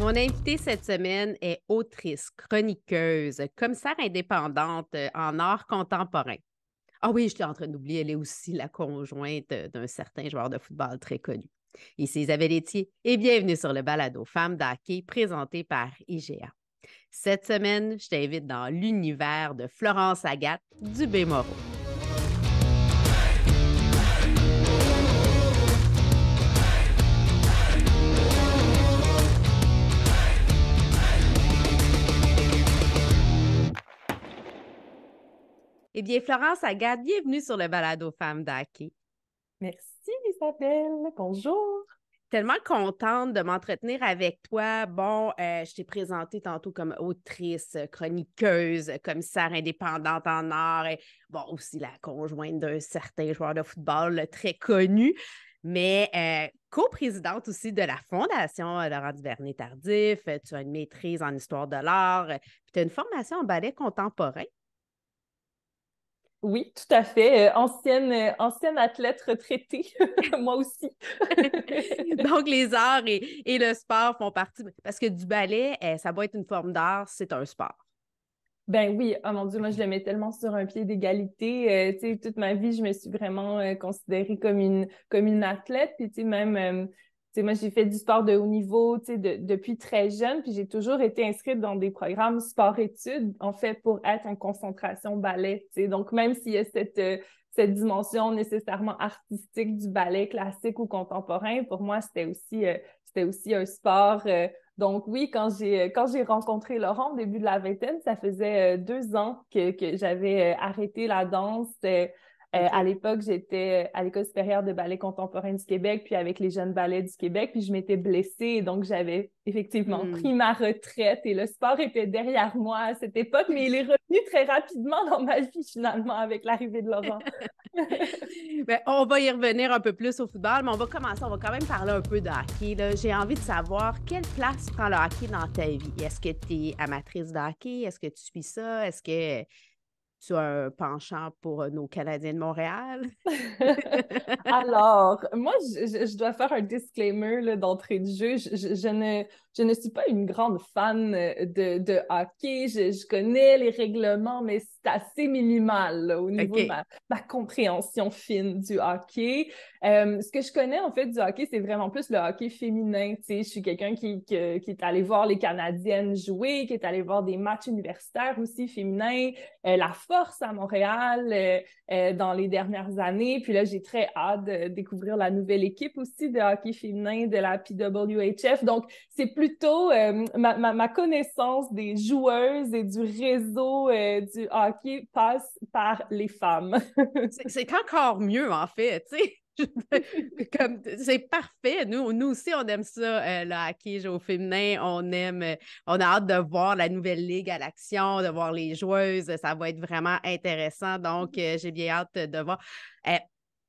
Mon invitée cette semaine est autrice, chroniqueuse, commissaire indépendante euh, en art contemporain. Ah oui, je suis en train d'oublier, elle est aussi la conjointe euh, d'un certain joueur de football très connu. Ici Isabelle Etier et bienvenue sur le balado Femmes d'Hockey présenté par IGA. Cette semaine, je t'invite dans l'univers de Florence Agathe Dubé-Moreau. Eh bien, Florence Agathe, bienvenue sur le balado Femmes d'Aki. Merci, Isabelle. Bonjour. Tellement contente de m'entretenir avec toi. Bon, euh, je t'ai présentée tantôt comme autrice, chroniqueuse, commissaire indépendante en art et, bon, aussi la conjointe d'un certain joueur de football très connu mais euh, coprésidente aussi de la Fondation Laurent Duvernay Tardif. Tu as une maîtrise en histoire de l'art, puis tu as une formation en ballet contemporain. Oui, tout à fait. Euh, ancienne, euh, ancienne athlète retraitée, moi aussi. Donc, les arts et, le sport font partie. Parce que du ballet, eh, ça va être une forme d'art, c'est un sport. Ben oui, oh mon Dieu, moi je le mets tellement sur un pied d'égalité. Euh, toute ma vie, je me suis vraiment considérée comme une, comme une athlète. Puis, même moi, j'ai fait du sport de haut niveau de, depuis très jeune, puis j'ai toujours été inscrite dans des programmes sport-études, en fait, pour être en concentration ballet. Donc, même s'il y a cette, euh, cette dimension nécessairement artistique du ballet classique ou contemporain, pour moi, c'était aussi, euh, c'était aussi un sport. Euh. donc oui, quand j'ai quand j'ai rencontré Laurent au début de la vingtaine, ça faisait deux ans que, que j'avais arrêté la danse. Euh, à l'époque, j'étais euh, à l'école supérieure de ballet contemporain du Québec, puis avec les jeunes ballets du Québec, puis je m'étais blessée, donc j'avais effectivement hmm. pris ma retraite et le sport était derrière moi à cette époque, mais il est revenu très rapidement dans ma vie finalement avec l'arrivée de Laurent. ben, on va y revenir un peu plus au football, mais on va commencer, on va quand même parler un peu de hockey. J'ai envie de savoir quelle place prend le hockey dans ta vie. Est-ce que tu es amatrice de hockey? Est-ce que tu suis ça? Est-ce que tu as un penchant pour euh, nos Canadiens de Montréal? Alors, moi, je, dois faire un disclaimer d'entrée de jeu. Je, je, je, je ne suis pas une grande fan euh, de, hockey. Je, connais les règlements, mais c'est assez minimal au niveau de ma, compréhension fine du hockey. Euh, ce que je connais en fait du hockey, c'est vraiment plus le hockey féminin. sais, Je suis quelqu'un qui, qui, est allé voir les Canadiennes jouer, qui est allé voir des matchs universitaires aussi féminins, euh, la force à Montréal dans les dernières années. Puis là, j'ai très hâte de découvrir la nouvelle équipe aussi de hockey féminin de la PWHF. Donc, c'est plutôt euh, ma, connaissance des joueuses et du réseau euh, du hockey passe par les femmes. c'est encore mieux, en fait, Comme c'est parfait. Nous, nous aussi, on aime ça, euh, le hockey au féminin. On aime, on a hâte de voir la nouvelle ligue à l'action, de voir les joueuses. Ça va être vraiment intéressant. Donc, mm-hmm. j'ai bien hâte de voir.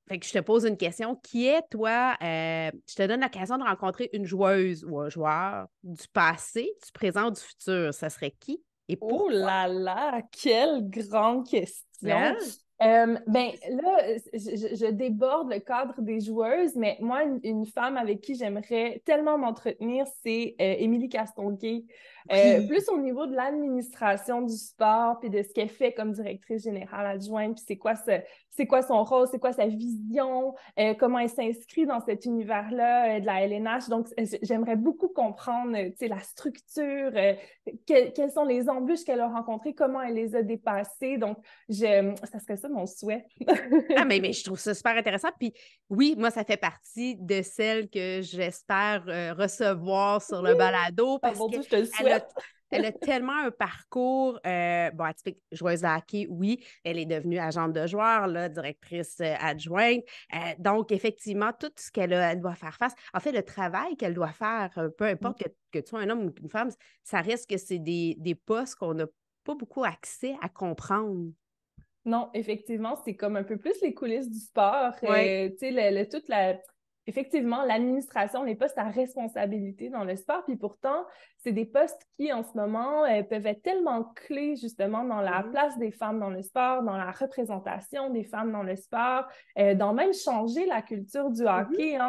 Fait que je te pose une question. Qui est, toi, euh, je te donne l'occasion de rencontrer une joueuse ou un joueur du passé, du présent ou du futur. Ça serait qui et Oh là là, quelle grande question! Euh, ben là, je, déborde le cadre des joueuses, mais moi, une, femme avec qui j'aimerais tellement m'entretenir, c'est euh, Émilie euh, Castonguay. Euh, plus au niveau de l'administration du sport, puis de ce qu'elle fait comme directrice générale adjointe, puis c'est quoi, ce, quoi son rôle, c'est quoi sa vision, euh, comment elle s'inscrit dans cet univers-là euh, de la LNH. Donc, j'aimerais beaucoup comprendre la structure, quelles sont les embûches qu'elle a rencontrées, comment elle les a dépassées. Donc, ça serait ça mon souhait. ah, mais, mais je trouve ça super intéressant. Puis oui, moi, ça fait partie de celles que j'espère recevoir sur le balado. Oh, parce elle a, tellement un parcours, euh, bon, typique joueuse de hockey, oui. Elle est devenue agente de joueur, directrice euh, adjointe. Euh, donc, effectivement, tout ce qu'elle doit faire face, en fait, le travail qu'elle doit faire, euh, peu importe que, tu sois un homme ou une femme, ça risque que c'est des, des postes qu'on n'a pas beaucoup accès à comprendre. Non, effectivement, c'est comme un peu plus les coulisses du sport. tu sais, toute la, effectivement, l'administration, les postes à responsabilité dans le sport. Puis pourtant, c'est des postes qui, en ce moment, euh, peuvent être tellement clés, justement, dans la mm. place des femmes dans le sport, dans la représentation des femmes dans le sport, euh, dans même changer la culture du mm-hmm. hockey. Mmh.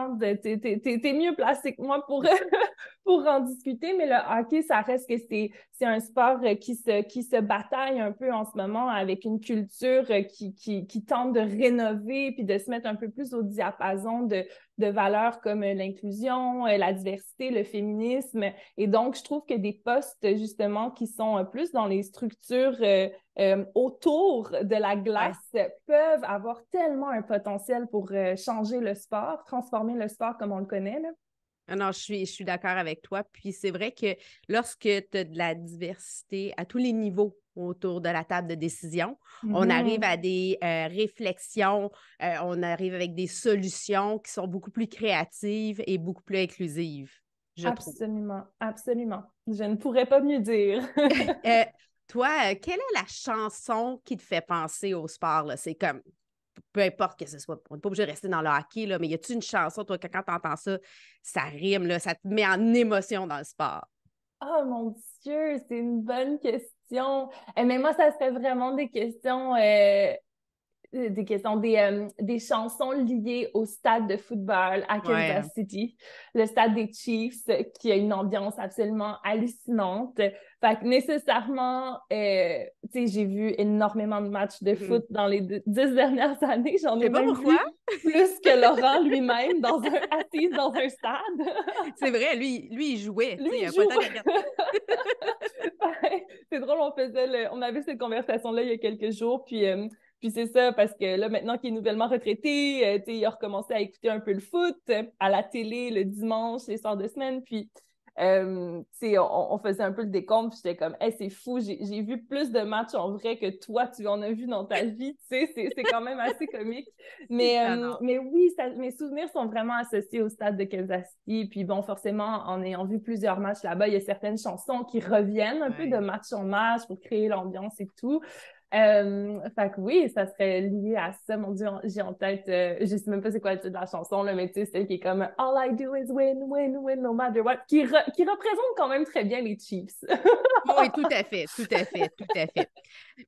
Hein, T'es mieux placé que moi pour, pour en discuter, mais le hockey, ça reste que c'est un sport euh, qui se, qui se bataille un peu en ce moment avec une culture qui, qui, qui tente de rénover puis de se mettre un peu plus au diapason de, de valeurs comme l'inclusion, la diversité, le féminisme. Et donc, je trouve que des postes, justement, qui sont euh, plus dans les structures euh, euh, autour de la glace peuvent avoir tellement un potentiel pour changer le sport, transformer le sport comme on le connaît. Là. Ah non, je suis, je suis d'accord avec toi. Puis c'est vrai que lorsque tu as de la diversité à tous les niveaux autour de la table de décision, on mm-hmm. arrive à des réflexions, on arrive avec des solutions qui sont beaucoup plus créatives et beaucoup plus inclusives absolument, absolument. Je ne pourrais pas mieux dire. Eh, eh, toi, euh, quelle est la chanson qui te fait penser au sport? C'est comme, peu importe que ce soit, on n'est pas obligé de rester dans le hockey, là, mais y a-t-il une chanson, toi, que quand tu entends ça, ça rime, là, ça te met en émotion dans le sport? Oh mon Dieu, c'est une bonne question. Eh, mais moi, ça serait vraiment des questions euh, euh, des questions, des, euh, des, chansons liées au stade de football à Kansas City, le stade des Chiefs, euh, qui a une ambiance absolument hallucinante. Fait que nécessairement, tu sais, j'ai vu énormément de matchs de mm-hmm. foot dans les dix dernières années. J'en ai pas vu plus que Laurent lui-même dans un dans un stade. C'est vrai, lui, lui, il jouait. C'est drôle, on faisait on avait cette conversation là il y a quelques jours, puis puis c'est ça, parce que là, maintenant qu'il est nouvellement retraité, euh, il a recommencé à écouter un peu le foot euh, à la télé le dimanche, les soirs de semaine. Puis, euh, on, faisait un peu le décompte, puis j'étais comme, hey, c'est fou, j'ai vu plus de matchs en vrai que toi, tu en as vu dans ta vie, c'est quand même assez comique. Mais, mais oui, mes souvenirs sont vraiment associés au stade de Kansas City. Puis bon, forcément, en ayant vu plusieurs matchs là-bas, il y a certaines chansons qui reviennent un peu de match en match pour créer l'ambiance et tout. Euh, oui, ça serait lié à ça. Mon Dieu, j'ai en tête, je euh, je sais même pas c'est quoi le titre de la chanson, là, mais tu sais, celle qui est comme All I do is win, win, win, no matter what, qui, représente quand même très bien les Chiefs. oui, tout à fait, tout à fait, tout à fait.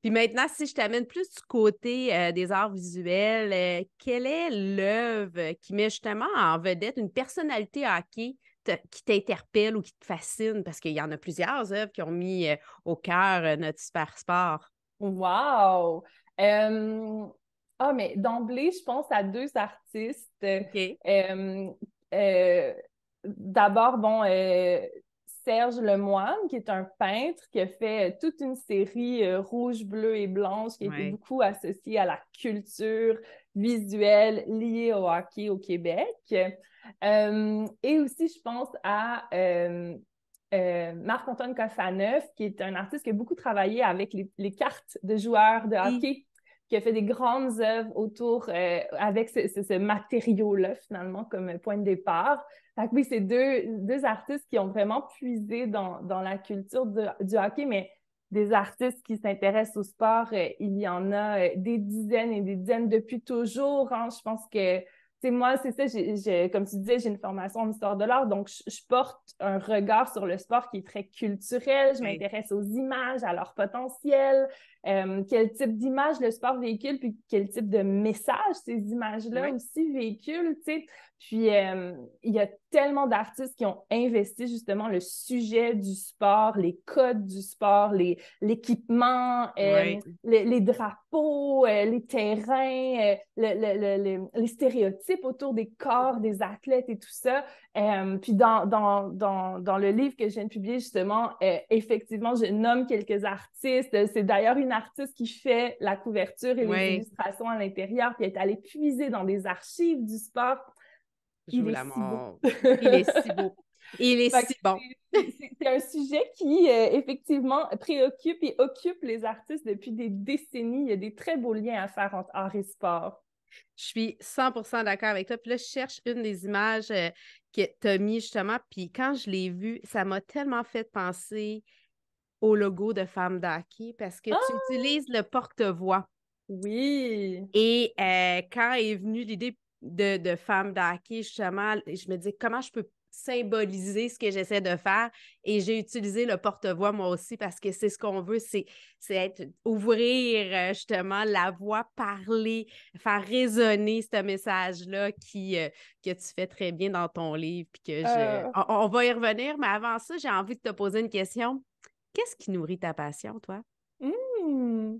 Puis maintenant, si je t'amène plus du côté euh, des arts visuels, euh, quelle est l'œuvre qui met justement en vedette une personnalité hockey qui t'interpelle ou qui te fascine? Parce qu'il y en a plusieurs œuvres qui ont mis au cœur notre super sport. Wow! ah, mais d'emblée, je pense à deux artistes. Euh, euh, d'abord, bon, euh, Serge Lemoine, qui est un peintre qui a fait toute une série rouge, bleu et blanche qui était beaucoup associée à la culture visuelle liée au hockey au Québec. et aussi, je pense à euh, Marc-Antoine Cassaneuf, qui est un artiste qui a beaucoup travaillé avec les, cartes de joueurs de hockey, qui a fait des grandes œuvres autour euh, avec ce, matériau-là, finalement, comme point de départ. Donc oui, c'est deux, artistes qui ont vraiment puisé dans, la culture du hockey, mais des artistes qui s'intéressent au sport, euh, il y en a des dizaines et des dizaines depuis toujours. Hein. Je pense que moi, c'est ça, comme tu disais, j'ai une formation en histoire de l'art, donc je porte un regard sur le sport qui est très culturel, je m'intéresse aux images, à leur potentiel, euh, quel type d'image le sport véhicule, puis quel type de message ces images-là aussi véhiculent, tu sais. Puis euh, il y a tellement d'artistes qui ont investi justement le sujet du sport, les codes du sport, l'équipement, euh, les, les, drapeaux, les terrains, les stéréotypes autour des corps des athlètes et tout ça. puis dans, dans, dans, le livre que je viens de publier, justement, effectivement, je nomme quelques artistes. C'est d'ailleurs une artiste qui fait la couverture et l'illustration à l'intérieur, puis est allé puiser dans des archives du sport. Je Il, est si beau. Il est si beau. Il est si bon. C'est un sujet qui, euh, effectivement, préoccupe et occupe les artistes depuis des décennies. Il y a des très beaux liens à faire entre art et sport. Je suis 100% d'accord avec toi. Puis là, je cherche une des images euh, que tu as mis justement. Puis quand je l'ai vue, ça m'a tellement fait penser au logo de Femme d'aki parce que tu ah! utilises le porte-voix. Oui. Et euh, quand est venue l'idée de, de Femme d'Hockey, justement, je me dis comment je peux symboliser ce que j'essaie de faire. Et j'ai utilisé le porte-voix moi aussi parce que c'est ce qu'on veut, c'est ouvrir euh, justement la voix, parler, faire résonner ce message-là qui euh, que tu fais très bien dans ton livre. que on, va y revenir, mais avant ça, j'ai envie de te poser une question. Qu'est-ce qui nourrit ta passion, toi? Mmh.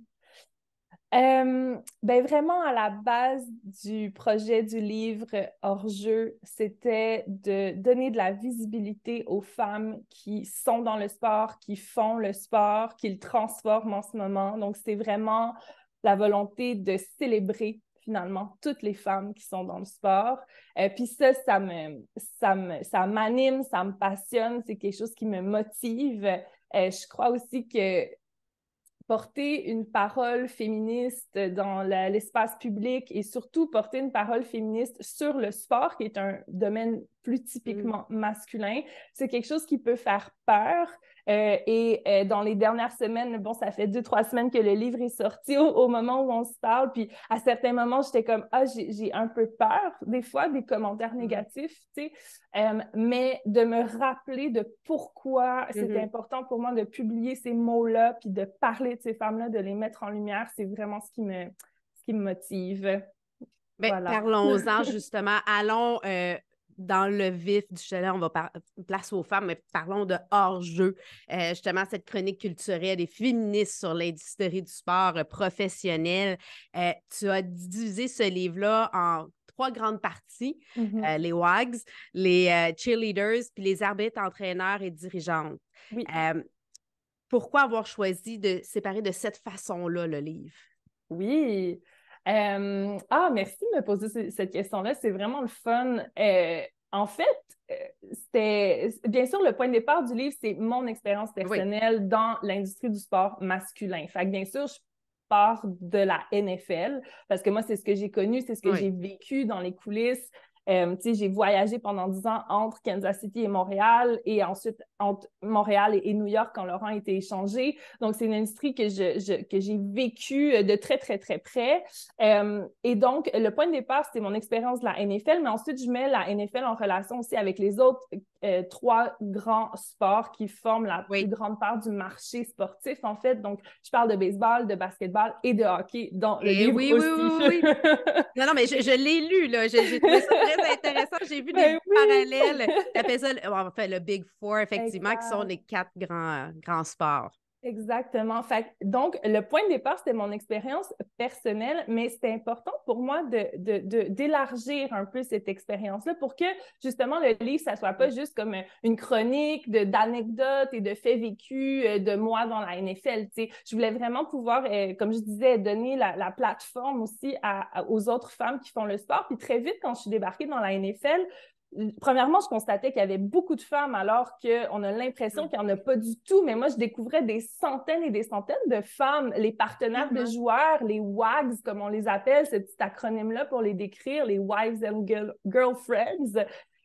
Euh, ben vraiment, à la base du projet du livre hors-jeu, c'était de donner de la visibilité aux femmes qui sont dans le sport, qui font le sport, qui le transforment en ce moment. Donc, c'est vraiment la volonté de célébrer finalement toutes les femmes qui sont dans le sport. et euh, Puis ça, ça me, ça m'anime, ça, ça me passionne, c'est quelque chose qui me motive. Euh, je crois aussi que porter une parole féministe dans l'espace public et surtout porter une parole féministe sur le sport, qui est un domaine plus typiquement mm. masculin. C'est quelque chose qui peut faire peur. Euh, et euh, dans les dernières semaines, bon, ça fait deux, trois semaines que le livre est sorti au, moment où on se parle. Puis à certains moments, j'étais comme Ah, j'ai un peu peur, des fois, des commentaires mm. négatifs, tu sais. Euh, mais de me rappeler de pourquoi c'était mm-hmm. important pour moi de publier ces mots-là, puis de parler de ces femmes-là, de les mettre en lumière, c'est vraiment ce qui me, ce qui me motive. Ben, voilà. Parlons-en justement. Allons dans le vif du chalet, on va par place aux femmes, mais parlons de hors-jeu. Euh, justement, cette chronique culturelle et féministe sur l'industrie du sport euh, professionnel. Euh, tu as divisé ce livre-là en trois grandes parties, mm-hmm. les WAGs, les cheerleaders, puis les arbitres, entraîneurs et dirigeantes. pourquoi avoir choisi de séparer de cette façon-là le livre? Oui, euh, ah, merci de me poser cette question-là. C'est vraiment le fun. Euh, en fait, euh, c'était bien sûr le point de départ du livre, c'est mon expérience personnelle dans l'industrie du sport masculin. Fait bien sûr, je pars de la NFL parce que moi, c'est ce que j'ai connu, c'est ce que j'ai vécu dans les coulisses. Euh, j'ai voyagé pendant dix ans entre Kansas City et Montréal et ensuite entre Montréal et, New York quand Laurent a été échangé. Donc, c'est une industrie que je, je, que vécue euh, de très, très, très près. Euh, et donc, le point de départ, c'était mon expérience de la NFL, mais ensuite, je mets la NFL en relation aussi avec les autres euh, trois grands sports qui forment la plus grande part du marché sportif, en fait. Donc, je parle de baseball, de basketball et de hockey dans le eh oui, Oui, oui, non, non, mais je, je l'ai lu, là. J'ai c'est intéressant. J'ai vu des ben parallèles. appelles ça le, enfin, le Big Four, effectivement, qui sont les quatre grands, grands sports. Exactement. Fait, donc, le point de départ, c'était mon expérience personnelle, mais c'était important pour moi d'élargir de, de, un peu cette expérience-là pour que, justement, le livre, ça soit pas juste comme une chronique d'anecdotes et de faits vécus euh, de moi dans la NFL. Je voulais vraiment pouvoir, euh, comme je disais, donner la, plateforme aussi aux autres femmes qui font le sport. Puis très vite, quand je suis débarquée dans la NFL, premièrement, je constatais qu'il y avait beaucoup de femmes alors qu'on a l'impression qu'il n'y en a pas du tout. Mais moi, je découvrais des centaines et des centaines de femmes, les partenaires de mm-hmm. joueurs, les WAGs, comme on les appelle, ce petit acronyme-là pour les décrire, les Wives and Girlfriends.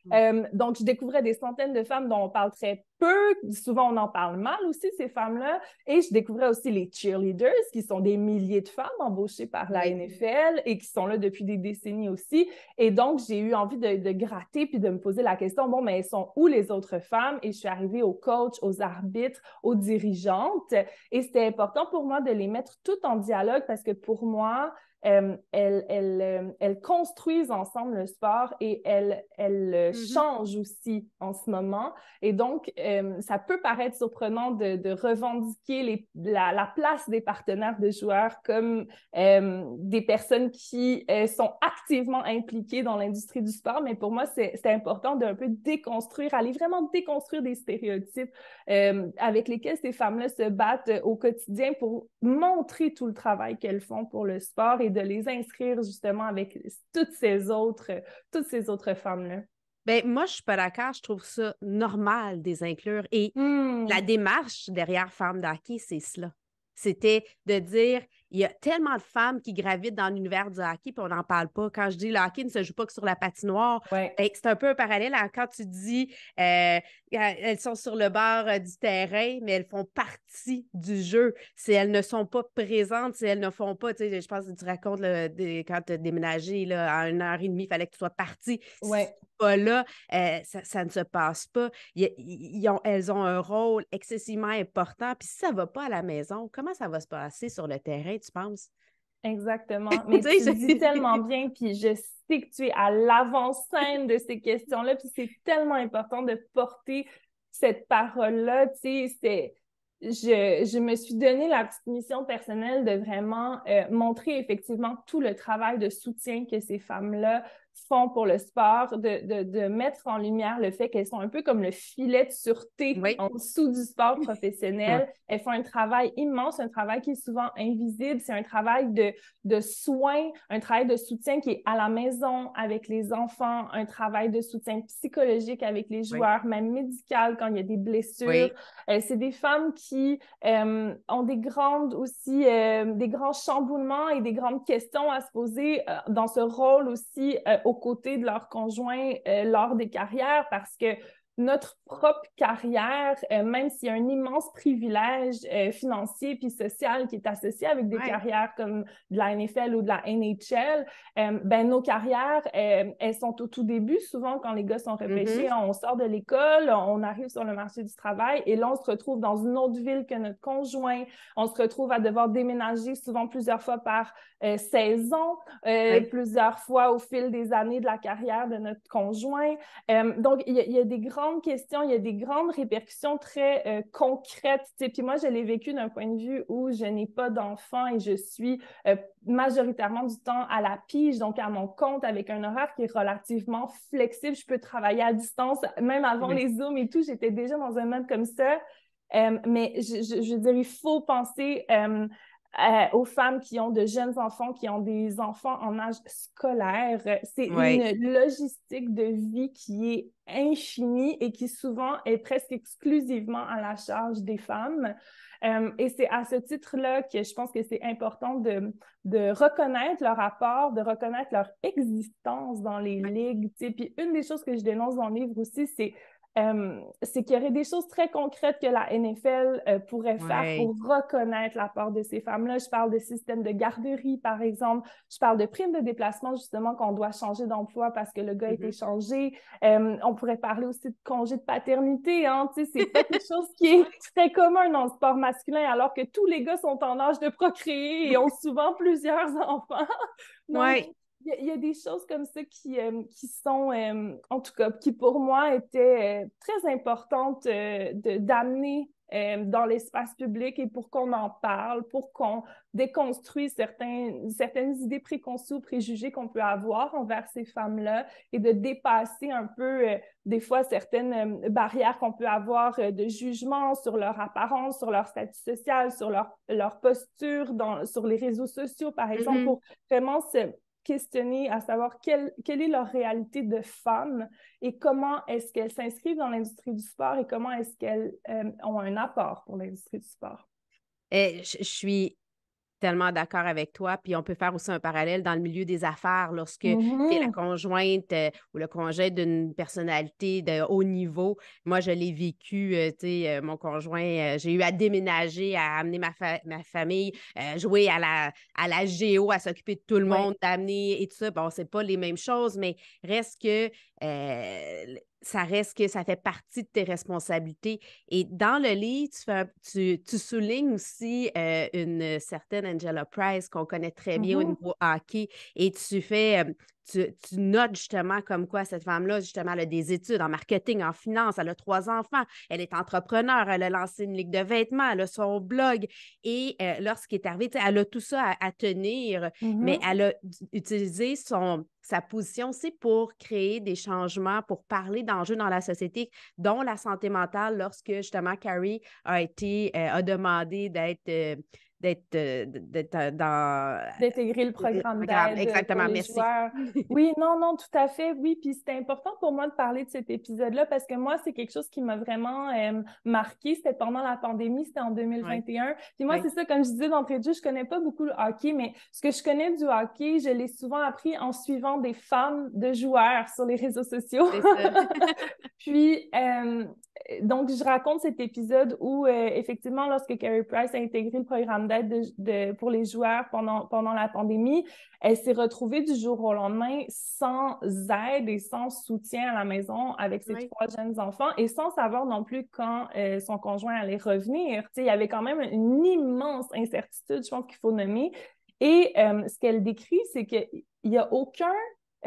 Mm. Euh, donc, je découvrais des centaines de femmes dont on parle très peu, souvent on en parle mal aussi, ces femmes-là. Et je découvrais aussi les cheerleaders, qui sont des milliers de femmes embauchées par la NFL et qui sont là depuis des décennies aussi. Et donc, j'ai eu envie de, gratter puis de me poser la question, bon, mais elles sont où les autres femmes? Et je suis arrivée aux coachs, aux arbitres, aux dirigeantes. Et c'était important pour moi de les mettre toutes en dialogue parce que pour moi, euh, elles, elles, euh, elles, construisent ensemble le sport et elles, elles euh, mm-hmm. changent aussi en ce moment. Et donc, euh, ça peut paraître surprenant de, revendiquer la, place des partenaires de joueurs comme euh, des personnes qui euh, sont activement impliquées dans l'industrie du sport, mais pour moi, c'est important d'un peu déconstruire, aller vraiment déconstruire des stéréotypes avec lesquels ces femmes-là se battent au quotidien pour montrer tout le travail qu'elles font pour le sport et de les inscrire justement avec toutes ces autres femmes-là. Ben, moi, je suis pas d'accord. Je trouve ça normal des inclure. Et la mmh. démarche derrière Femmes d'hockey, c'est cela. C'était de dire il y a tellement de femmes qui gravitent dans l'univers du hockey, puis on n'en parle pas. Quand je dis le hockey ne se joue pas que sur la patinoire, ben, c'est un peu un parallèle à quand tu dis euh, elles sont sur le bord euh, du terrain, mais elles font partie du jeu. Si elles ne sont pas présentes, si elles ne font pas, tu sais, je pense que tu racontes quand tu as déménagé là, à une heure et demie, il fallait que tu sois parti. Ouais. pas là, euh, ça, ne se passe pas. ont, elles ont un rôle excessivement important. Puis si ça ne va pas à la maison, comment ça va se passer sur le terrain, tu penses? Exactement. Mais tu je... dis tellement bien, puis je sais que tu es à l'avant-scène de ces questions-là, puis c'est tellement important de porter cette parole-là. Tu sais, Je, me suis donné la petite mission personnelle de vraiment euh, montrer effectivement tout le travail de soutien que ces femmes-là font pour le sport, de, de, de mettre en lumière le fait qu'elles sont un peu comme le filet de sûreté en dessous du sport professionnel. Elles font un travail immense, un travail qui est souvent invisible. C'est un travail de, de soins, un travail de soutien qui est à la maison avec les enfants, un travail de soutien psychologique avec les joueurs, même médical quand il y a des blessures. Euh, c'est des femmes qui euh, ont des grandes aussi, euh, des grands chamboulements et des grandes questions à se poser dans ce rôle aussi aux côtés de leurs conjoints euh, lors des carrières parce que notre propre carrière, euh, même s'il y a un immense privilège euh, financier puis social qui est associé avec des carrières comme de la NFL ou de la NHL, euh, ben nos carrières, elles sont au tout début. Souvent, quand les gars sont repêchés, mm-hmm. on sort de l'école, on arrive sur le marché du travail et là, on se retrouve dans une autre ville que notre conjoint. On se retrouve à devoir déménager souvent plusieurs fois par saison, plusieurs fois au fil des années de la carrière de notre conjoint. donc, il y, y, a des grands grandes questions, il y a des grandes répercussions très euh, concrètes. et Puis moi, je l'ai vécu d'un point de vue où je n'ai pas d'enfant et je suis euh, majoritairement du temps à la pige, donc à mon compte, avec un horaire qui est relativement flexible. Je peux travailler à distance, même avant les Zooms et tout. J'étais déjà dans un mode comme ça. Euh, mais je, je, veux dire, il faut penser euh, aux femmes qui ont de jeunes enfants, qui ont des enfants en âge scolaire. C'est une logistique de vie qui est infinie et qui souvent est presque exclusivement à la charge des femmes. Euh, et c'est à ce titre-là que je pense que c'est important de, de, reconnaître leur apport, de reconnaître leur existence dans les ligues. Puis une des choses que je dénonce dans le livre aussi, c'est c'est qu'il y aurait des choses très concrètes que la NFL euh, pourrait faire pour reconnaître la part de ces femmes-là. Je parle de systèmes de garderie, par exemple. Je parle de primes de déplacement, justement, qu'on doit changer d'emploi parce que le gars a été mm-hmm. changé. on pourrait parler aussi de congé de paternité. Hein, c'est quelque chose qui est très commun dans le sport masculin, alors que tous les gars sont en âge de procréer et ont souvent plusieurs enfants. Oui. Il y, a des choses comme ça qui, euh, qui sont, euh, en tout cas, qui pour moi étaient euh, très importantes d'amener dans l'espace public et pour qu'on en parle, pour qu'on déconstruise certains, certaines idées préconçues ou préjugés qu'on peut avoir envers ces femmes-là et de dépasser un peu, des fois, certaines barrières qu'on peut avoir de jugement sur leur apparence, sur leur statut social, sur leur, leur posture, dans, sur les réseaux sociaux, par exemple, mm-hmm. pour vraiment se questionner à savoir quelle, quelle est leur réalité de femme et comment est-ce qu'elles s'inscrivent dans l'industrie du sport et comment est-ce qu'elles euh, ont un apport pour l'industrie du sport. Eh, je suis tellement d'accord avec toi. Puis on peut faire aussi un parallèle dans le milieu des affaires lorsque tu es la mmh conjointe euh, ou le conjoint d'une personnalité de haut niveau. Moi, je l'ai vécu, euh, tu sais, euh, mon conjoint, j'ai eu à déménager, à amener ma, ma famille, jouer à la, à la géo, à s'occuper de tout le monde, et tout ça. Bon, c'est pas les mêmes choses, mais reste que ça reste que ça fait partie de tes responsabilités. Et dans le livre, tu, soulignes aussi euh, une certaine Angela Price qu'on connaît très bien au mm-hmm. niveau hockey et tu fais euh, tu, notes justement comme quoi cette femme-là, justement, elle a des études en marketing, en finance, elle a trois enfants, elle est entrepreneure elle a lancé une ligue de vêtements, elle a son blog. Et euh, lorsqu'il est arrivé, elle a tout ça à, tenir, mais mm-hmm. elle a utilisé son, sa position aussi pour créer des changements, pour parler d'enjeux dans la société, dont la santé mentale, lorsque justement Carrie a été, euh, a demandé d'être. Euh, d'être euh, euh, dans. Euh, d'intégrer le programme d'aide. Exactement, merci. Joueurs. Oui, non, non, tout à fait. Oui, puis c'était important pour moi de parler de cet épisode-là parce que moi, c'est quelque chose qui m'a vraiment marquée. marqué. C'était pendant la pandémie, c'était en 2021. Puis moi, c'est ça, comme je disais d'entrée de jeu, je connais pas beaucoup le hockey, mais ce que je connais du hockey, je l'ai souvent appris en suivant des femmes de joueurs sur les réseaux sociaux. puis, donc, je raconte cet épisode où, euh, effectivement, lorsque Carrie Price a intégré le programme d'aide pour les joueurs pendant, pendant la pandémie, elle s'est retrouvée du jour au lendemain sans aide et sans soutien à la maison avec ses trois jeunes enfants et sans savoir non plus quand euh, son conjoint allait revenir. il y avait quand même une immense incertitude, je pense qu'il faut nommer. Et euh, ce qu'elle décrit, c'est qu'il n'y a aucun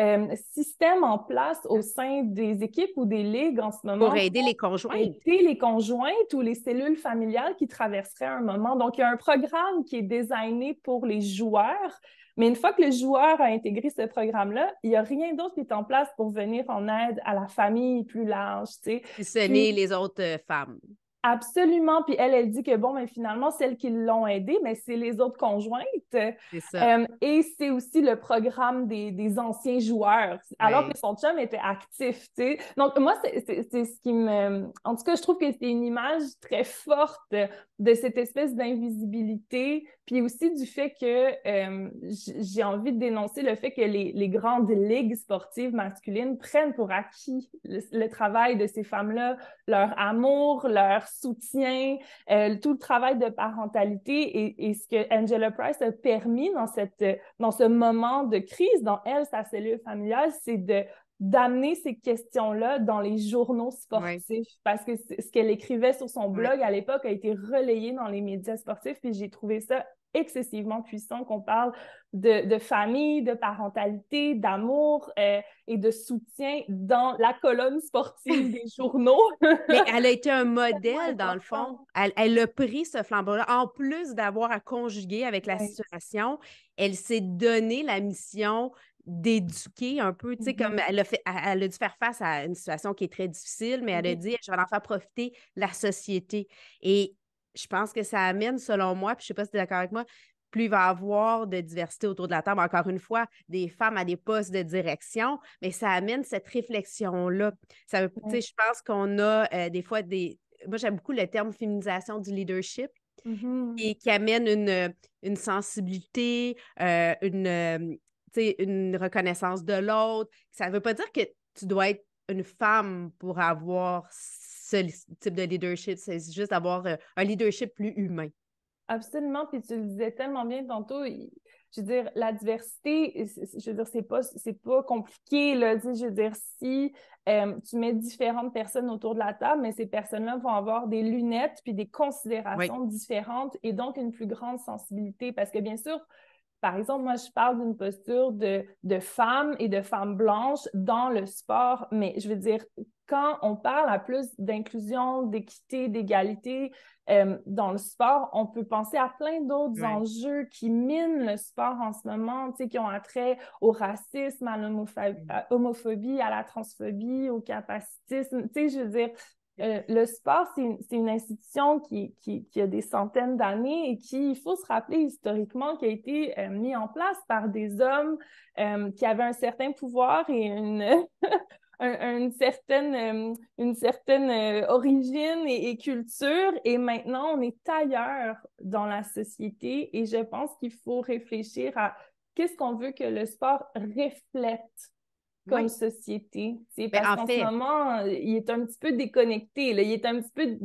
euh, système en place au sein des équipes ou des ligues en ce moment. Pour aider les conjointes. Aider les conjointes ou les cellules familiales qui traverseraient un moment. Donc, il y a un programme qui est designé pour les joueurs, mais une fois que le joueur a intégré ce programme-là, il n'y a rien d'autre qui est en place pour venir en aide à la famille plus large. Tu sais. Ce les autres euh, femmes. Absolument. Puis elle, elle dit que bon, mais ben, finalement, celles qui l'ont aidée, ben, mais c'est les autres conjointes. Ça. Euh, et c'est aussi le programme des, des anciens joueurs, alors ben que son chum était actif. Donc, moi, c'est ce qui me. En tout cas, je trouve que c'est une image très forte de cette espèce d'invisibilité puis aussi du fait que euh, j'ai envie de dénoncer le fait que les, les, grandes ligues sportives masculines prennent pour acquis le, le travail de ces femmes-là, leur amour, leur soutien, euh, tout le travail de parentalité et, et, ce que Angela Price a permis dans, cette, dans ce moment de crise dans elle, sa cellule familiale, c'est de d'amener ces questions-là dans les journaux sportifs. Parce que ce qu'elle écrivait sur son blog à l'époque a été relayé dans les médias sportifs, puis j'ai trouvé ça excessivement puissant qu'on parle de, famille, de parentalité, d'amour euh, et de soutien dans la colonne sportive des journaux. Mais elle a été un modèle dans le fond. Elle, elle a pris ce flambeau-là. En plus d'avoir à conjuguer avec la situation, elle s'est donné la mission d'éduquer un peu, tu sais, mm-hmm. comme elle a, dû faire face à une situation qui est très difficile, mais elle a mm-hmm. dit, je vais en faire profiter la société. Et je pense que ça amène, selon moi, puis je ne sais pas si tu es d'accord avec moi, plus il va y avoir de diversité autour de la table, encore une fois, des femmes à des postes de direction, mais ça amène cette réflexion-là. Ça veut, je pense qu'on a euh, des fois des... Moi, j'aime beaucoup le terme féminisation du leadership. Mm-hmm. Et qui amène une, sensibilité, euh, une, une reconnaissance de l'autre. Ça ne veut pas dire que tu dois être une femme pour avoir ce type de leadership. C'est juste avoir euh, un leadership plus humain. Absolument. Puis tu le disais tellement bien tantôt. je veux dire, la diversité, je veux dire, c'est pas, c'est pas compliqué, là, je veux dire, si euh, tu mets différentes personnes autour de la table, mais ces personnes-là vont avoir des lunettes puis des considérations différentes et donc une plus grande sensibilité, parce que bien sûr, par exemple, moi, je parle d'une posture de, de femme et de femme blanche dans le sport, mais je veux dire, quand on parle à plus d'inclusion, d'équité, d'égalité euh, dans le sport, on peut penser à plein d'autres enjeux qui minent le sport en ce moment, qui ont trait au racisme, à l'homophobie, à, à la transphobie, au capacitisme. tu sais, je veux dire, euh, le sport, c'est une, institution qui, a des centaines d'années et qui, il faut se rappeler historiquement, qui a été euh, mis en place par des hommes euh, qui avaient un certain pouvoir et une, certaine, origine et, culture. Et maintenant, on est ailleurs dans la société et je pense qu'il faut réfléchir à qu'est-ce qu'on veut que le sport reflète comme société. Ben, parce qu'en ce moment, il est un petit peu déconnecté, là. il est un petit peu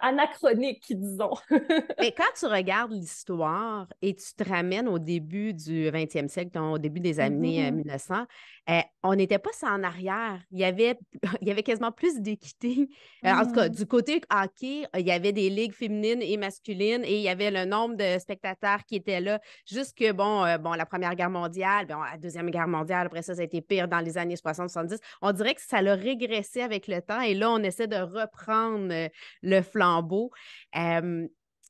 anachronique, disons. Mais quand tu regardes l'histoire et tu te ramènes au début du 20e siècle, au début des années 1900, mm-hmm. euh, euh, on n'était pas ça en arrière. Il y avait, il y avait quasiment plus d'équité. Euh, en tout cas, mm-hmm. du côté hockey, il y avait des ligues féminines et masculines et il y avait le nombre de spectateurs qui étaient là. Jusque, bon, bon la Première Guerre mondiale, la Deuxième Guerre mondiale, après ça, ça a été pire dans les années 70 On dirait que ça l'a régressé avec le temps et là, on essaie de reprendre euh, le flambeau.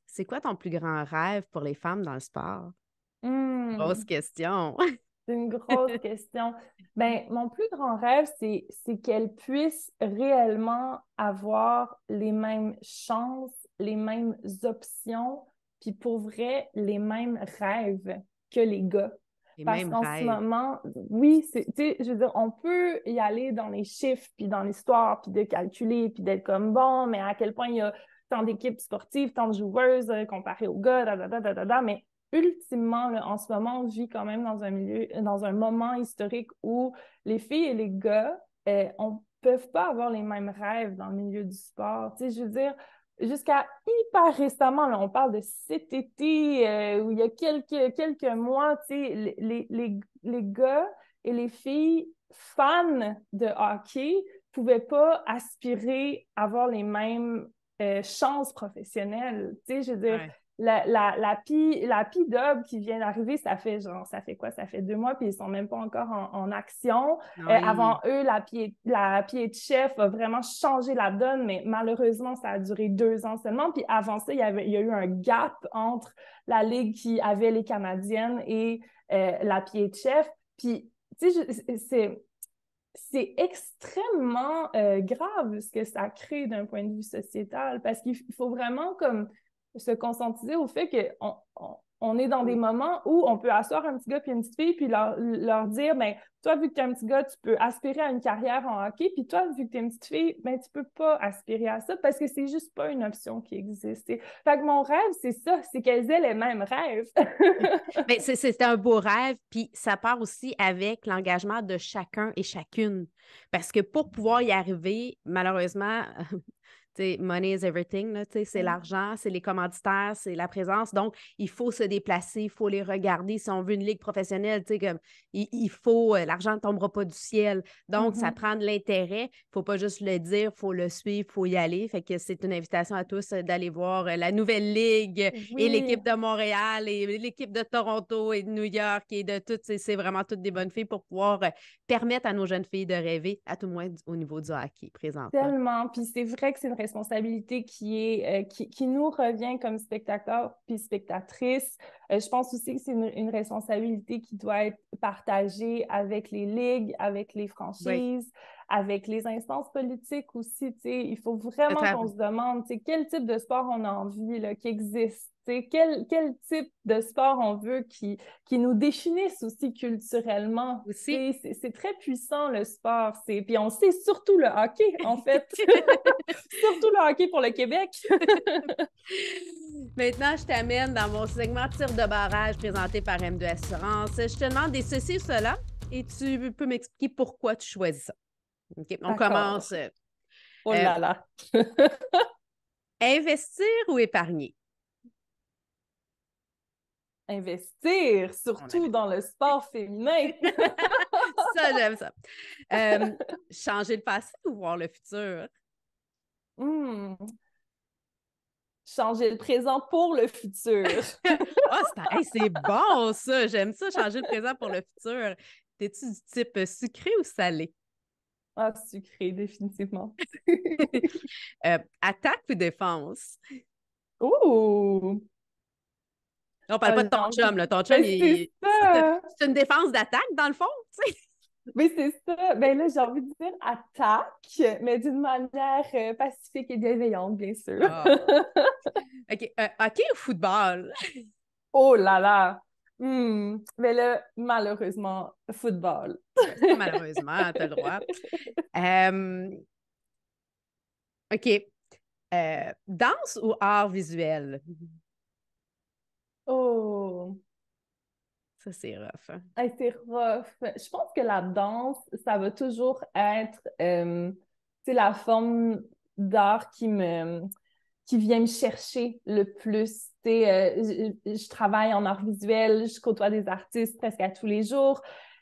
c'est quoi ton plus grand rêve pour les femmes dans le sport? Grosse mmh. question. C'est une grosse question. Ben, mon plus grand rêve, c'est, c'est qu'elles puissent réellement avoir les mêmes chances, les mêmes options, puis pour vrai, les mêmes rêves que les gars. Parce qu'en ce moment, oui, tu je veux dire, on peut y aller dans les chiffres, puis dans l'histoire, puis de calculer, puis d'être comme bon, mais à quel point il y a tant d'équipes sportives, tant de joueuses euh, comparées aux gars, da, da, da, da da mais ultimement, en ce moment, on vit quand même dans un milieu, dans un moment historique où les filles et les gars, euh, on peuvent pas avoir les mêmes rêves dans le milieu du sport. Tu sais, je veux dire, jusqu'à hyper récemment, là, on parle de cet été, euh, où il y a quelques, quelques mois, les, les, les, gars et les filles fans de hockey pouvaient pas aspirer à avoir les mêmes euh, chances professionnelles. Je veux dire, la, la, la pi la dub qui vient d'arriver, ça fait genre, ça fait quoi? Ça fait deux mois, puis ils sont même pas encore en, action. Ah euh, avant eux, la pi la pi de chef a vraiment changé la donne, mais malheureusement, ça a duré deux ans seulement. Puis avant ça, il y, a eu un gap entre la ligue qui avait les Canadiennes et euh, la pi de chef. Puis, tu sais, c'est extrêmement euh, grave ce que ça crée d'un point de vue sociétal parce qu'il faut vraiment comme se conscientiser au fait qu'on on, est dans des moments où on peut asseoir un petit gars puis une petite fille, puis leur, leur dire ben, Toi, vu que tu es un petit gars, tu peux aspirer à une carrière en hockey, puis toi, vu que tu es une petite fille, ben, tu peux pas aspirer à ça parce que c'est juste pas une option qui existe. Fait que mon rêve, c'est ça, c'est qu'elles aient les mêmes rêves. Mais ben, c'est un beau rêve, puis ça part aussi avec l'engagement de chacun et chacune. Parce que pour pouvoir y arriver, malheureusement, money is everything, c'est l'argent, c'est les commanditaires, c'est la présence. Donc, il faut se déplacer, il faut les regarder. Si on veut une ligue professionnelle, comme, il, faut, euh, l'argent ne tombera pas du ciel. Donc, ça mm-hmm. prend de l'intérêt. Il ne faut pas juste le dire, il faut le suivre, il faut y aller. Fait que c'est une invitation à tous euh, d'aller voir euh, la nouvelle ligue et l'équipe de Montréal et l'équipe de Toronto et de New York et de toutes. C'est vraiment toutes des bonnes filles pour pouvoir permettre à nos jeunes filles de rêver, à tout le moins au niveau du hockey présent. Tellement. Puis c'est vrai que c'est une responsabilité qui, est, euh, qui, qui, nous revient comme spectateur puis spectatrice. Euh, je pense aussi que c'est une, responsabilité qui doit être partagée avec les ligues, avec les franchises, avec les instances politiques aussi. Il faut vraiment qu'on se demande quel type de sport on a envie là, qui existe quel, quel, type de sport on veut qui, qui nous définisse aussi culturellement. C'est très puissant le sport. Puis on sait surtout le hockey, en fait. surtout le hockey pour le Québec. Maintenant, je t'amène dans mon segment tir de barrage présenté par M2 Assurance. Je te demande des ceci, cela, et tu peux m'expliquer pourquoi tu choisis ça. OK, on commence. Oh là euh, là. investir ou épargner? investir, surtout dans le sport féminin. ça, j'aime ça. Euh, changer le passé ou voir le futur? Hmm. Changer le présent pour le futur. Ah, c'est c'est bon, ça. J'aime ça, changer le présent pour le futur. T'es-tu du type sucré ou salé? Ah, sucré, définitivement. Euh, attaque ou défense? Oh. On parle pas de ton le chum, Ton chum, ben, c'est une défense d'attaque, dans le fond, tu sais. Oui, c'est ça. Ben là, j'ai envie de dire attaque, mais d'une manière euh, pacifique et bienveillante, bien sûr. Ah. OK. Euh, hockey ou football? oh là là! Mais hmm. ben là, malheureusement, football. malheureusement, t'as le droit. OK. Euh, danse ou art visuel? Oh! Ça, c'est rough. Hein. c'est rough. Je pense que la danse, ça va toujours être c'est euh, la forme d'art qui qui vient me chercher le plus. Euh, je, travaille en art visuel, je côtoie des artistes presque à tous les jours.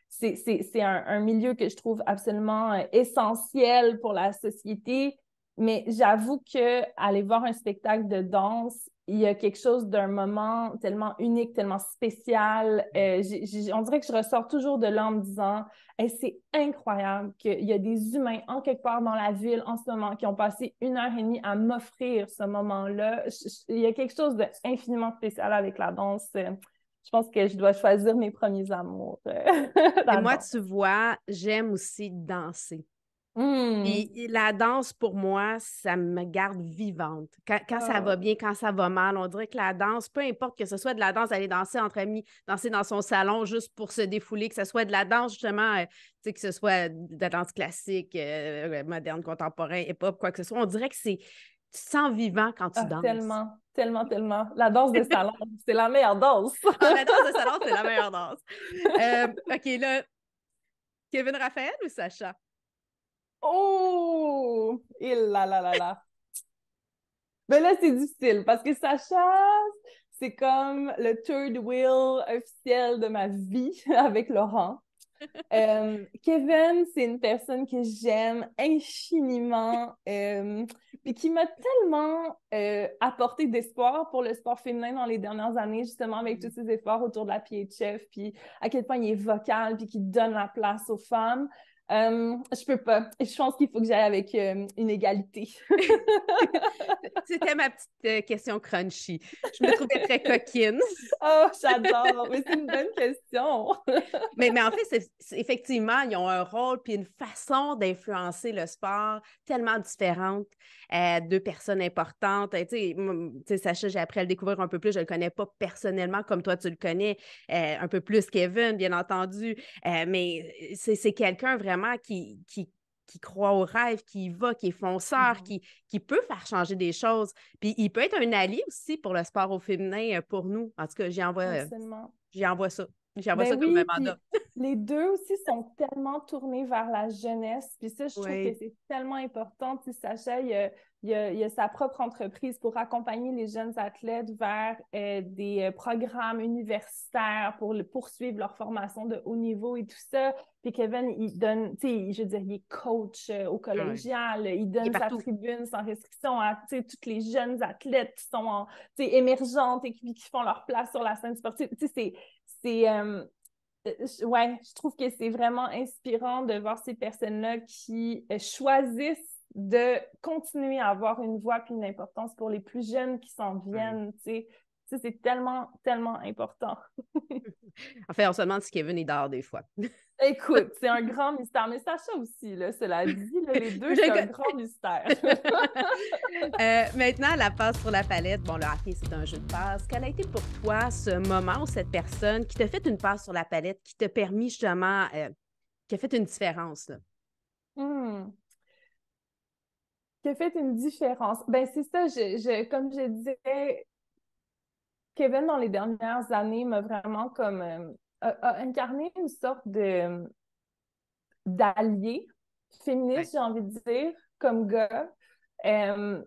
C'est un, milieu que je trouve absolument euh, essentiel pour la société. Mais j'avoue que aller voir un spectacle de danse, il y a quelque chose d'un moment tellement unique, tellement spécial. Euh, mm. on dirait que je ressors toujours de là en me disant c'est incroyable qu'il y a des humains en quelque part dans la ville en ce moment qui ont passé une heure et demie à m'offrir ce moment-là. Il y a quelque chose d'infiniment spécial avec la danse. Je pense que je dois choisir mes premiers amours. Euh, et moi, tu vois, j'aime aussi danser. Et mmh. la danse, pour moi, ça me garde vivante. Quand, ça ah. va bien, quand ça va mal, on dirait que la danse, peu importe que ce soit de la danse, aller danser entre amis, danser dans son salon juste pour se défouler, que ce soit de la danse, justement, euh, sais que ce soit de la danse classique, euh, moderne, contemporain, hip-hop, quoi que ce soit, on dirait que c'est. Tu te sens vivant quand tu ah, danses. Tellement, tellement, tellement. La danse de salon, c'est la meilleure danse. Ah, la danse de salon, c'est la meilleure danse. Euh, OK, là, Kevin Raphaël ou Sacha? Oh! Et là, là, là, là. Mais là, c'est difficile parce que Sacha, c'est comme le third wheel officiel de ma vie avec Laurent. Euh, Kevin, c'est une personne que j'aime infiniment et euh, qui m'a tellement euh, apporté d'espoir pour le sport féminin dans les dernières années, justement avec tous ses efforts autour de la chef, puis à quel point il est vocal, puis qui donne la place aux femmes. Euh, je peux pas. Je pense qu'il faut que j'aille avec euh, une égalité. C'était ma petite euh, question crunchy. Je me trouvais très coquine. oh, j'adore. Mais c'est une bonne question. mais, mais en fait, effectivement, ils ont un rôle puis une façon d'influencer le sport tellement différente. Euh, deux personnes importantes. Tu sais, j'ai appris à le découvrir un peu plus. Je le connais pas personnellement comme toi, tu le connais un peu plus, Kevin, bien entendu. mais c'est quelqu'un vraiment qui, croit au rêve, qui y va, qui est fonceur, mhm. qui, peut faire changer des choses. Puis il peut être un allié aussi pour le sport au féminin euh, pour nous. En tout cas, j'y envoie, euh, ça. J'y ben ça un les deux aussi sont tellement tournés vers la jeunesse. Puis ça, je trouve que c'est tellement important. Tu sais, il y, a, sa propre entreprise pour accompagner les jeunes athlètes vers euh, des euh, programmes universitaires pour poursuivre leur formation de haut niveau et tout ça. Puis Kevin, il donne, tu sais, je veux dire, il est coach euh, au collégial, il donne sa tribune sans restriction à, toutes les jeunes athlètes qui sont, émergentes et qui, qui, font leur place sur la scène sportive. Tu sais, c'est, c'est ouais, je trouve que c'est vraiment inspirant de voir ces personnes-là qui choisissent de continuer à avoir une voix puis une importance pour les plus jeunes qui s'en viennent, tu sais. C'est tellement, tellement important. enfin, on se demande si Kevin est d'or des fois. Écoute, c'est un grand mystère. Mais Sacha aussi, là, cela dit, les deux, c'est un grand mystère. Euh, maintenant, la passe sur la palette. Bon, le hockey, c'est un jeu de passe. Quel a été pour toi ce moment cette personne qui t'a fait une passe sur la palette, qui t'a permis justement, euh, qui a fait une différence? Là? qui fait une différence. Ben c'est ça, comme je disais, Kevin, dans les dernières années, m'a vraiment comme euh, incarné une sorte de d'allié féministe, j'ai envie de dire, comme gars. Euh,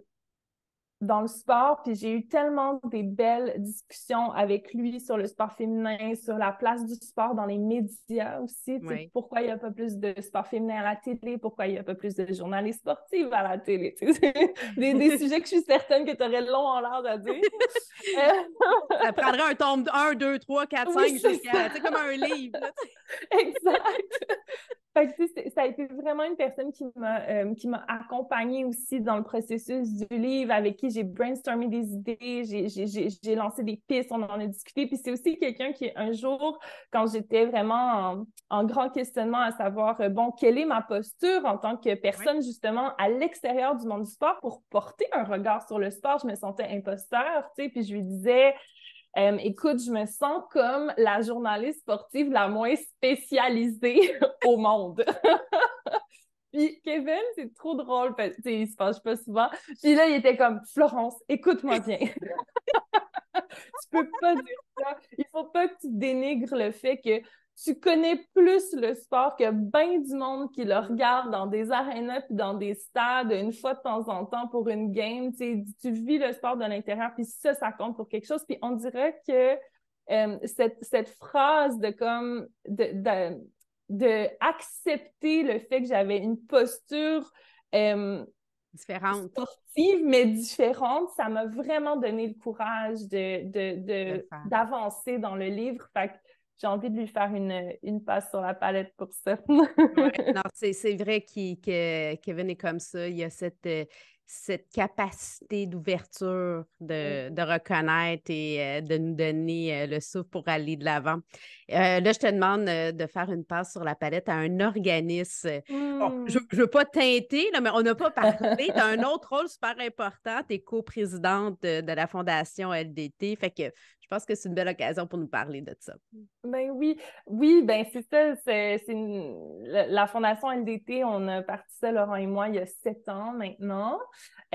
dans le sport, puis j'ai eu tellement des belles discussions avec lui sur le sport féminin, sur la place du sport dans les médias aussi. Pourquoi il n'y a pas plus de sport féminin à la télé? Pourquoi il n'y a pas plus de journalistes sportifs à la télé? des, des sujets que je suis certaine que tu aurais long en l'air à dire. ça prendrait un tome 1, 2, 3, 4, 5 oui, jusqu'à comme un livre. exact ça a été vraiment une personne qui m'a euh, qui m'a accompagnée aussi dans le processus du livre, avec qui j'ai brainstormé des idées, j'ai lancé des pistes, on en a discuté. Puis c'est aussi quelqu'un qui, un jour, quand j'étais vraiment en, grand questionnement à savoir, euh, bon, quelle est ma posture en tant que personne, justement, à l'extérieur du monde du sport pour porter un regard sur le sport, je me sentais imposteur, tu sais, puis je lui disais euh, écoute, je me sens comme la journaliste sportive la moins spécialisée au monde. Puis Kevin, c'est trop drôle, parce il se penche pas souvent. Puis là, il était comme Florence, écoute-moi bien. tu peux pas dire ça. Il faut pas que tu dénigres le fait que tu connais plus le sport que bien du monde qui le regarde dans des arénas puis dans des stades une fois de temps en temps pour une game. Tu, vis le sport de l'intérieur, puis ça, ça compte pour quelque chose. Puis on dirait que euh, cette, phrase de comme de, de, accepter le fait que j'avais une posture euh, différente. sportive, mais différente, ça m'a vraiment donné le courage de, d'avancer dans le livre. Fait j'ai envie de lui faire une, passe sur la palette pour ça. non, c'est vrai que Kevin est comme ça. Il y a cette, euh, cette capacité d'ouverture, de, reconnaître et euh, de nous donner euh, le souffle pour aller de l'avant. là, je te demande de faire une passe sur la palette à un organisme. Oh, hmm. je ne veux pas teinter, mais on n'a pas parlé. tu as un autre rôle super important. Tu es coprésidente de, de la Fondation LDT. Fait que je pense que c'est une belle occasion pour nous parler de ça. Ben oui, oui, ben c'est ça. C'est, la Fondation LDT, on a parti ça, Laurent et moi, il y a sept ans maintenant.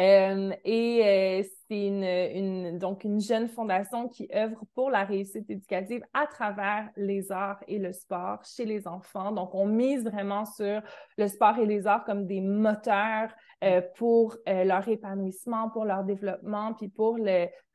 Euh, et euh, c'est une, une, donc une jeune fondation qui œuvre pour la réussite éducative à travers les arts et le sport chez les enfants. Donc, on mise vraiment sur le sport et les arts comme des moteurs euh, pour euh, leur épanouissement, pour leur développement, puis pour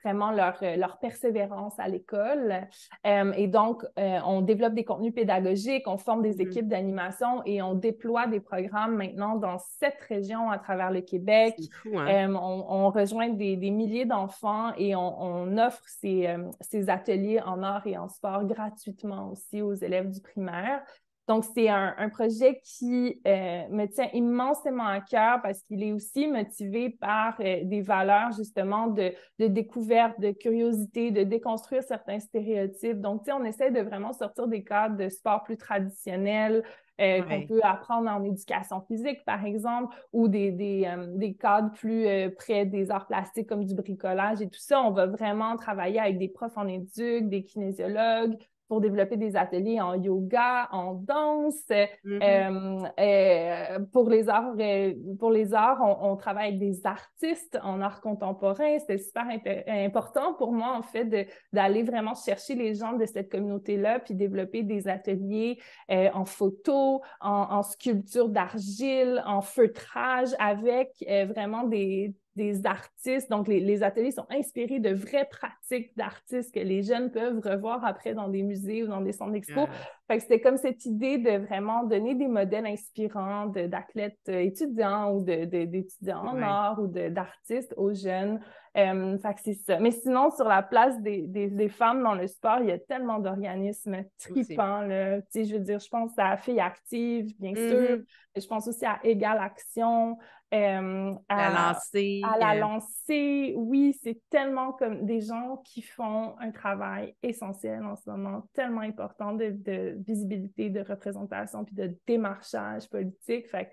vraiment leur, euh, leur persévérance à l'école. et donc, on développe des contenus pédagogiques, on forme des mm-hmm. équipes d'animation et on déploie des programmes maintenant dans sept régions à travers le Québec. Hein? on, rejoint des, des milliers d'enfants et on, offre ces, ces ateliers en art et en sport gratuitement aussi aux élèves du primaire. Donc, c'est un, un, projet qui euh, me tient immensément à cœur parce qu'il est aussi motivé par euh, des valeurs justement de, de, découverte, de curiosité, de déconstruire certains stéréotypes. Donc, tu sais, on essaie de vraiment sortir des cadres de sport plus traditionnels, euh, qu'on peut apprendre en éducation physique, par exemple, ou des, des, des cadres plus près des arts plastiques comme du bricolage et tout ça. On va vraiment travailler avec des profs en éduc, des kinésiologues, pour développer des ateliers en yoga, en danse. euh, mm-hmm. euh pour les arts, euh, pour les arts on, on, travaille avec des artistes en art contemporain. C'était super important pour moi, en fait, d'aller vraiment chercher les gens de cette communauté-là, puis développer des ateliers euh, en photo, en, en sculpture d'argile, en feutrage, avec vraiment des des artistes. Donc, les, ateliers sont inspirés de vraies pratiques d'artistes que les jeunes peuvent revoir après dans des musées ou dans des centres d'expo. Fait que c'était comme cette idée de vraiment donner des modèles inspirants d'athlètes euh, étudiants ou d'étudiants de, en art ou d'artistes aux jeunes. Euh, fait que c'est ça. Mais sinon, sur la place des, femmes dans le sport, il y a tellement d'organismes tripants. Là. Je veux dire, je pense à fille active bien mm-hmm. sûr. je pense aussi à Égale Action. Euh, à, la lancer. Euh. À lancer, oui, c'est tellement comme des gens qui font un travail essentiel en ce moment, tellement important de, de visibilité, de représentation, puis de démarchage politique. Fait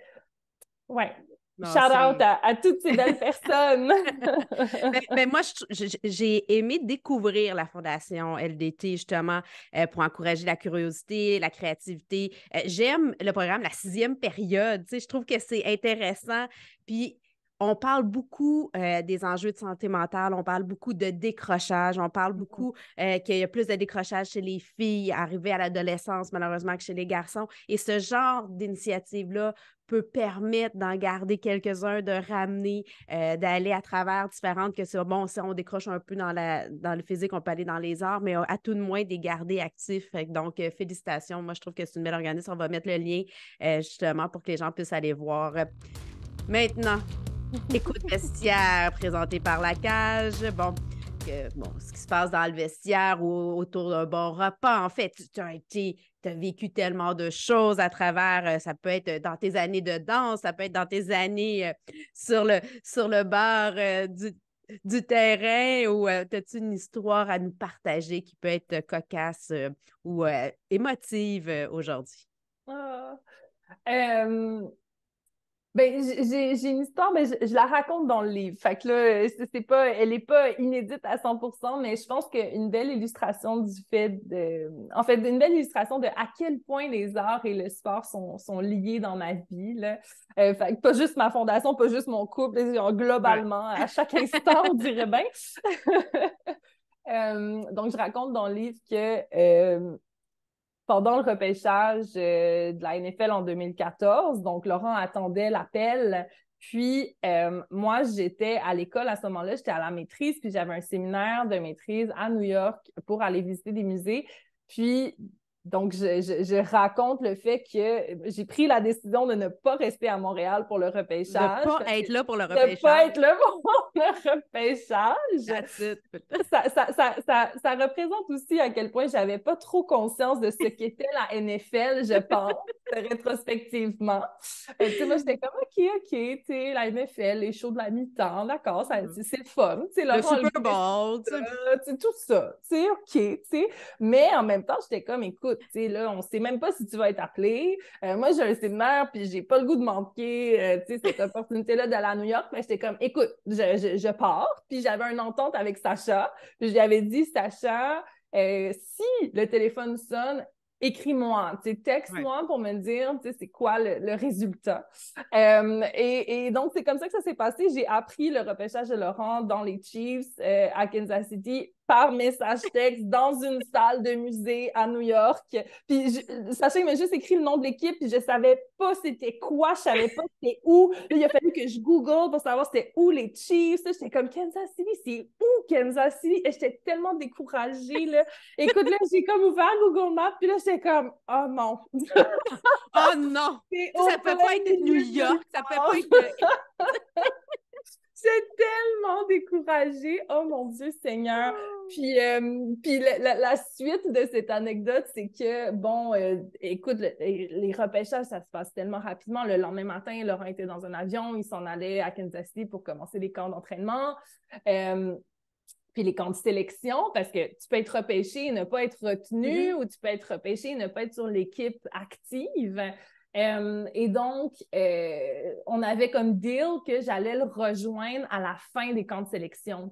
ouais, Shout out à, toutes ces belles personnes. mais, ben, ben, moi, j'ai aimé découvrir la fondation LDT justement euh, pour encourager la curiosité, la créativité. Euh, j'aime le programme la sixième période. Je trouve que c'est intéressant. Puis on parle beaucoup euh, des enjeux de santé mentale, on parle beaucoup de décrochage, on parle mmh beaucoup euh, qu'il y a plus de décrochage chez les filles, arrivées à l'adolescence, malheureusement, que chez les garçons. Et ce genre d'initiative-là peut permettre d'en garder quelques-uns, de ramener, euh, d'aller à travers différentes, que c'est bon, si on décroche un peu dans, la, dans le physique, on peut aller dans les arts, mais à tout de moins, des garder actifs. Donc, félicitations. Moi, je trouve que c'est une belle organisation. On va mettre le lien justement pour que les gens puissent aller voir. Maintenant, Écoute vestiaire présenté par la cage. Bon, bon, ce qui se passe dans le vestiaire ou autour d'un bon repas. En fait, tu as été, as vécu tellement de choses à travers. Euh, ça peut être dans tes années de danse, ça peut être dans tes années euh, sur le, sur le bord euh, du, terrain ou as-tu une histoire à nous partager qui peut être cocasse ou émotive aujourd'hui? Ah, ben, j'ai, j'ai une histoire, mais je, la raconte dans le livre. Fait que là, c'est, pas, elle n'est pas inédite à 100 mais je pense une belle illustration du fait de. En fait, une belle illustration de à quel point les arts et le sport sont, sont liés dans ma vie. Là. Euh, fait que pas juste ma fondation, pas juste mon couple, globalement, à chaque instant, on dirait bien. Euh, donc, je raconte dans le livre que. Euh, pendant le repêchage euh, de la NFL en 2014. Donc, Laurent attendait l'appel. Puis, euh, moi, j'étais à l'école à ce moment-là, j'étais à la maîtrise, puis j'avais un séminaire de maîtrise à New York pour aller visiter des musées. Puis, donc, je, je, je, raconte le fait que euh, j'ai pris la décision de ne pas rester à Montréal pour le repêchage. De ne pas être là pour le repêchage. De pas être là pour le repêchage. Ça, ça, ça, ça, représente aussi à quel point j'avais pas trop conscience de ce qu'était la NFL, je pense, rétrospectivement. tu sais, moi, j'étais comme, OK, OK, tu la NFL, les shows de la mi-temps, d'accord, mm-hmm. c'est le fun. Tu le Super Bowl. Euh, tout ça, tu sais, OK, tu sais. Mais en même temps, j'étais comme, écoute, là, on ne sait même pas si tu vas être appelé. Euh, moi, j'ai un séminaire, puis j'ai pas le goût de manquer euh, cette opportunité-là d'aller à New York. Mais j'étais comme, écoute, je, pars. Puis j'avais une entente avec Sacha. Puis je lui avais dit, Sacha, euh, si le téléphone sonne, écris-moi, texte-moi pour me dire c'est quoi le, résultat. et, et, donc, c'est comme ça que ça s'est passé. J'ai appris le repêchage de Laurent dans les Chiefs à Kansas City par message texte dans une salle de musée à New York. Puis ça Sacha, il m'a juste écrit le nom de l'équipe, puis je savais pas c'était quoi, je savais pas c'était où. Puis il a fallu que je Google pour savoir c'était où les Chiefs. J'étais comme Kansas City, c'est où Kansas City? Et j'étais tellement découragée, là. Écoute, là, j'ai comme ouvert Google Maps, puis là, j'étais comme, oh non. oh non! Ça peut pas être New York, ça peut pas être... Euh, J'étais tellement découragée. Oh mon Dieu Seigneur. Oh. Puis, euh, puis la, suite de cette anecdote, c'est que, bon, euh, écoute, les repêchages, ça se passe tellement rapidement. Le lendemain matin, Laurent était dans un avion, il s'en allait à Kansas City pour commencer les camps d'entraînement. Euh, puis les camps de sélection, parce que tu peux être repêché et ne pas être retenu, mm-hmm. ou tu peux être repêché et ne pas être sur l'équipe active. Euh, et donc, euh, on avait comme deal que j'allais le rejoindre à la fin des camps de sélection,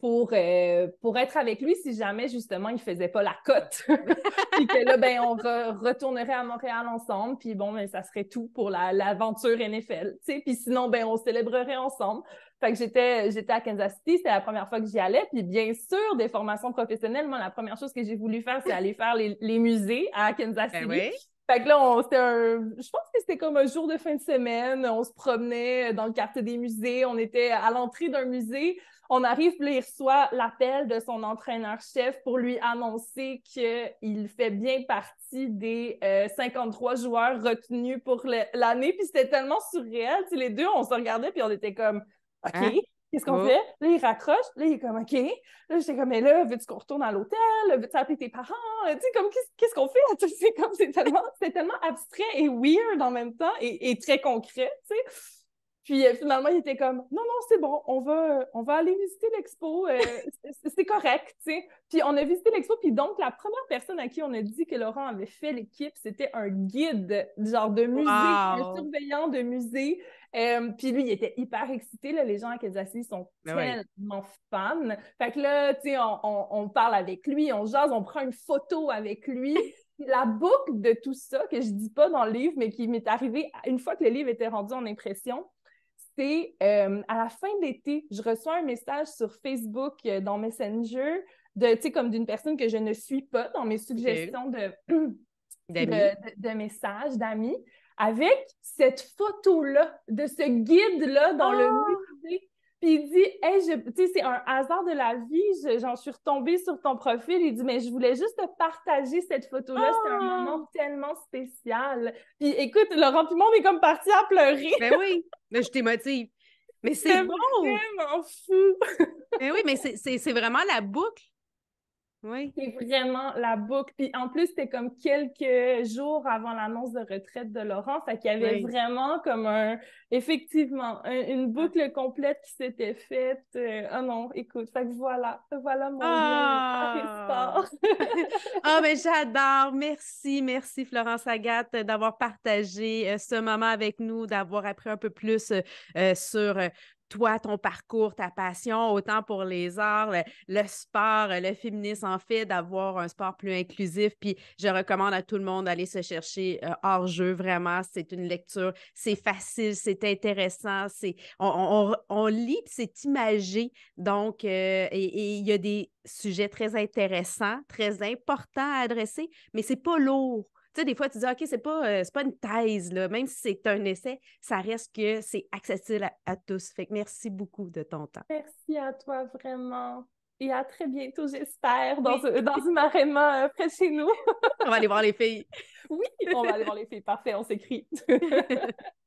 pour, euh, pour être avec lui si jamais, justement, il faisait pas la cote. puis que là, ben, on retournerait à Montréal ensemble, puis bon, ben, ça serait tout pour l'aventure NFL, tu sais. Puis sinon, ben, on célébrerait ensemble. Fait que j'étais, j'étais à Kansas City, c'était la première fois que j'y allais. Puis bien sûr, des formations professionnelles, moi, la première chose que j'ai voulu faire, c'est aller faire les, les musées à Kansas ben City. oui. Fait que là, on, c'était un, je pense que c'était comme un jour de fin de semaine. On se promenait dans le quartier des musées. On était à l'entrée d'un musée. On arrive, puis là, il reçoit l'appel de son entraîneur-chef pour lui annoncer qu'il fait bien partie des 53 euh, joueurs retenus pour l'année. Puis c'était tellement surréel. Tu les deux, on se regardait, puis on était comme hein? OK. Qu'est-ce qu'on oh. fait? Là, il raccroche. Là, il est comme, OK. Là, j'étais comme, mais là, veux-tu qu'on retourne à l'hôtel? Veux-tu appeler tes parents? Tu sais, comme, qu'est-ce qu'on fait? C'est comme, c'est tellement, abstrait et weird en même temps et, et très concret, tu sais. Puis euh, finalement, il était comme Non, non, c'est bon, on va, euh, on va aller visiter l'expo, euh, c'est correct, tu sais. Puis on a visité l'expo, puis donc la première personne à qui on a dit que Laurent avait fait l'équipe, c'était un guide, genre de musée, un surveillant de musée. puis lui, il était hyper excité, là, les gens à assis sont ben tellement fans. Fait que là, tu sais, on, on, on parle avec lui, on jase, on prend une photo avec lui. la boucle de tout ça que je dis pas dans le livre, mais qui m'est arrivée une fois que le livre était rendu en impression, c'est euh, à la fin d'été, je reçois un message sur Facebook euh, dans Messenger de, comme d'une personne que je ne suis pas dans mes suggestions de, de, messages d'amis, avec cette photo-là, de ce guide-là dans le ah! musée puis il dit, hey, tu sais, c'est un hasard de la vie, j'en suis retombée sur ton profil. Il dit, mais je voulais juste te partager cette photo-là, c'était un ah! moment tellement spécial. Puis écoute, Laurent tout le monde est comme parti à pleurer. Ben oui, mais je t'émotive. Mais c'est bon! fou! mais ben oui, mais c'est vraiment la boucle. Oui. C'est vraiment la boucle. Puis en plus, c'était comme quelques jours avant l'annonce de retraite de Laurent. Fait qu'il y avait vraiment comme un, effectivement, une ah. boucle complète qui s'était faite. Ah oh non, écoute. ça que voilà, voilà mon ah! Ah, mais ben, j'adore. Merci, merci Florence Agathe d'avoir partagé euh, ce moment avec nous, d'avoir appris un peu plus euh, sur toi, ton parcours, ta passion, autant pour les arts, le, sport, le féminisme, en fait, d'avoir un sport plus inclusif. Puis je recommande à tout le monde d'aller se chercher euh, hors jeu, vraiment. C'est une lecture, c'est facile, c'est intéressant, c'est on, lit, c'est imagé. Donc, euh, et il y a des sujets très intéressants, très importants à adresser, mais c'est pas lourd. Tu sais, des fois, tu dis, OK, c'est pas, euh, pas une thèse, là. même si c'est un essai, ça reste que c'est accessible à, tous. Fait que merci beaucoup de ton temps. Merci à toi, vraiment. Et à très bientôt, j'espère, dans, dans une arena euh, près de chez nous. on va aller voir les filles. Oui, on va aller voir les filles. Parfait, on s'écrit.